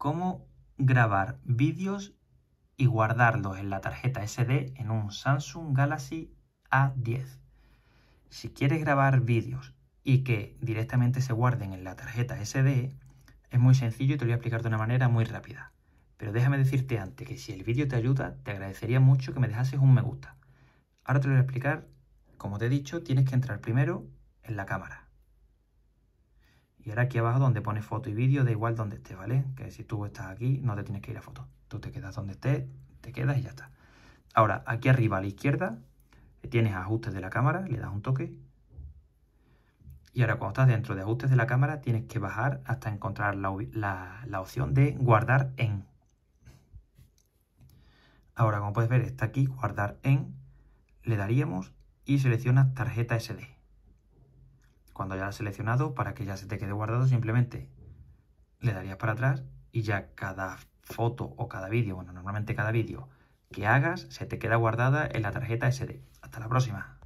cómo grabar vídeos y guardarlos en la tarjeta SD en un Samsung Galaxy A10. Si quieres grabar vídeos y que directamente se guarden en la tarjeta SD, es muy sencillo y te lo voy a explicar de una manera muy rápida. Pero déjame decirte antes que si el vídeo te ayuda, te agradecería mucho que me dejases un me gusta. Ahora te lo voy a explicar. Como te he dicho, tienes que entrar primero en la cámara. Y ahora aquí abajo donde pone foto y vídeo, da igual donde esté, ¿vale? Que si tú estás aquí, no te tienes que ir a foto. Tú te quedas donde estés, te quedas y ya está. Ahora, aquí arriba a la izquierda, eh, tienes ajustes de la cámara, le das un toque. Y ahora cuando estás dentro de ajustes de la cámara, tienes que bajar hasta encontrar la, la opción de guardar en. Ahora, como puedes ver, está aquí, guardar en, le daríamos y seleccionas tarjeta SD. Cuando ya seleccionado, para que ya se te quede guardado, simplemente le darías para atrás y ya cada foto o cada vídeo, bueno, normalmente cada vídeo que hagas, se te queda guardada en la tarjeta SD. Hasta la próxima.